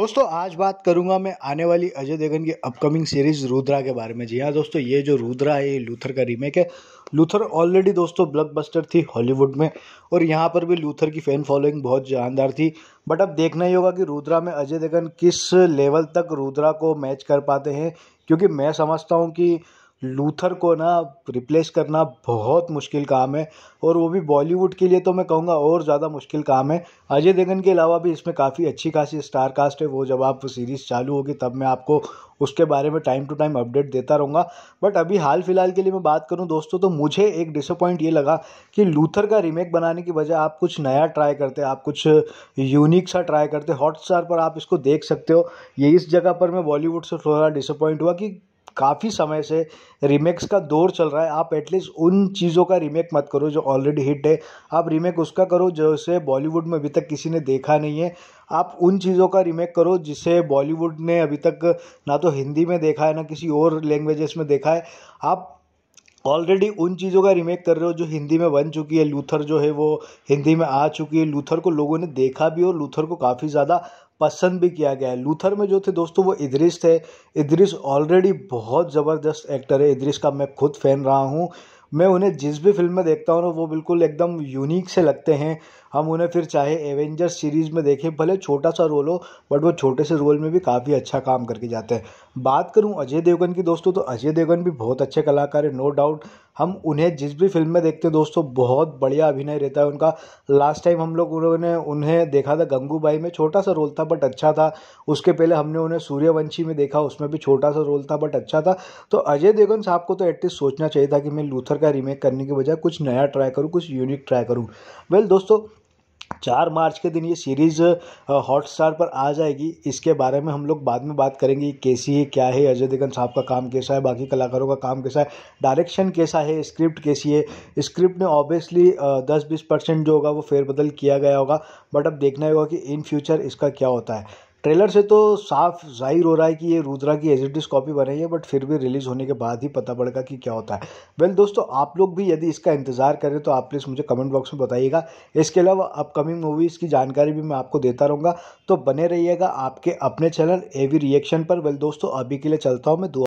दोस्तों आज बात करूंगा मैं आने वाली अजय देवगन की अपकमिंग सीरीज रुद्रा के बारे में जी हाँ दोस्तों ये जो रुद्रा है ये लूथर का रीमेक है लूथर ऑलरेडी दोस्तों ब्लॉकबस्टर थी हॉलीवुड में और यहाँ पर भी लूथर की फ़ैन फॉलोइंग बहुत जानदार थी बट अब देखना ही होगा कि रुद्रा में अजय देवगन किस लेवल तक रुद्रा को मैच कर पाते हैं क्योंकि मैं समझता हूँ कि लूथर को ना रिप्लेस करना बहुत मुश्किल काम है और वो भी बॉलीवुड के लिए तो मैं कहूँगा और ज़्यादा मुश्किल काम है अजय देवगन के अलावा भी इसमें काफ़ी अच्छी खासी स्टार कास्ट है वो जब आप सीरीज़ चालू होगी तब मैं आपको उसके बारे में टाइम टू टाइम अपडेट देता रहूँगा बट अभी हाल फिलहाल के लिए मैं बात करूँ दोस्तों तो मुझे एक डिसअपॉइंट ये लगा कि लूथर का रीमेक बनाने की बजाय आप कुछ नया ट्राई करते आप कुछ यूनिक सा ट्राई करते हॉटस्टार पर आप इसको देख सकते हो ये इस जगह पर मैं बॉलीवुड से थोड़ा डिसअपॉइंट हुआ कि काफ़ी समय से रीमेक्स का दौर चल रहा है आप एटलीस्ट उन चीज़ों का रीमेक मत करो जो ऑलरेडी हिट है आप रीमेक उसका करो जैसे बॉलीवुड में अभी तक किसी ने देखा नहीं है आप उन चीज़ों का रीमेक करो जिसे बॉलीवुड ने अभी तक ना तो हिंदी में देखा है ना किसी और लैंग्वेजेस में देखा है आप ऑलरेडी उन चीज़ों का रीमेक कर रहे हो जो हिंदी में बन चुकी है लूथर जो है वो हिंदी में आ चुकी है लूथर को लोगों ने देखा भी और लूथर को काफ़ी ज़्यादा पसंद भी किया गया है लूथर में जो थे दोस्तों वो इद्रिस थे इद्रिस ऑलरेडी बहुत ज़बरदस्त एक्टर है इद्रिस का मैं खुद फ़ैन रहा हूँ मैं उन्हें जिस भी फिल्म में देखता हूँ ना वो बिल्कुल एकदम यूनिक से लगते हैं हम उन्हें फिर चाहे एवेंजर्स सीरीज़ में देखें भले छोटा सा रोल हो बट वो छोटे से रोल में भी काफ़ी अच्छा काम करके जाते हैं बात करूँ अजय देवगन की दोस्तों तो अजय देवगन भी बहुत अच्छे कलाकार है नो डाउट हम उन्हें जिस भी फिल्म में देखते हैं दोस्तों बहुत बढ़िया अभिनय रहता है उनका लास्ट टाइम हम लोग उन्होंने उन्हें देखा था गंगूबाई में छोटा सा रोल था बट अच्छा था उसके पहले हमने उन्हें सूर्यवंशी में देखा उसमें भी छोटा सा रोल था बट अच्छा था तो अजय देवगन साहब को तो एटलीस्ट सोचना चाहिए था कि मैं लूथर का रीमेक करने के बजाय कुछ नया ट्राई करूँ कुछ यूनिक ट्राई करूँ वेल दोस्तों चार मार्च के दिन ये सीरीज़ हॉटस्टार पर आ जाएगी इसके बारे में हम लोग बाद में बात करेंगे कैसी है क्या है अजय देवगन साहब का काम कैसा है बाकी कलाकारों का काम कैसा है डायरेक्शन कैसा है स्क्रिप्ट कैसी है स्क्रिप्ट में ऑब्वियसली दस बीस परसेंट जो होगा वो फेरबदल किया गया होगा बट अब देखना होगा कि इन फ्यूचर इसका क्या होता है ट्रेलर से तो साफ जाहिर हो रहा है कि ये रुद्रा की एजिटिस कॉपी बनाई है बट फिर भी रिलीज़ होने के बाद ही पता पड़ेगा कि क्या होता है वेल well, दोस्तों आप लोग भी यदि इसका इंतज़ार करें तो आप प्लीज़ मुझे कमेंट बॉक्स में बताइएगा इसके अलावा अपकमिंग मूवीज़ की जानकारी भी मैं आपको देता रहूँगा तो बने रहिएगा आपके अपने चैनल एवी रिएक्शन पर वेल well, दोस्तों अभी के लिए चलता हूँ मैं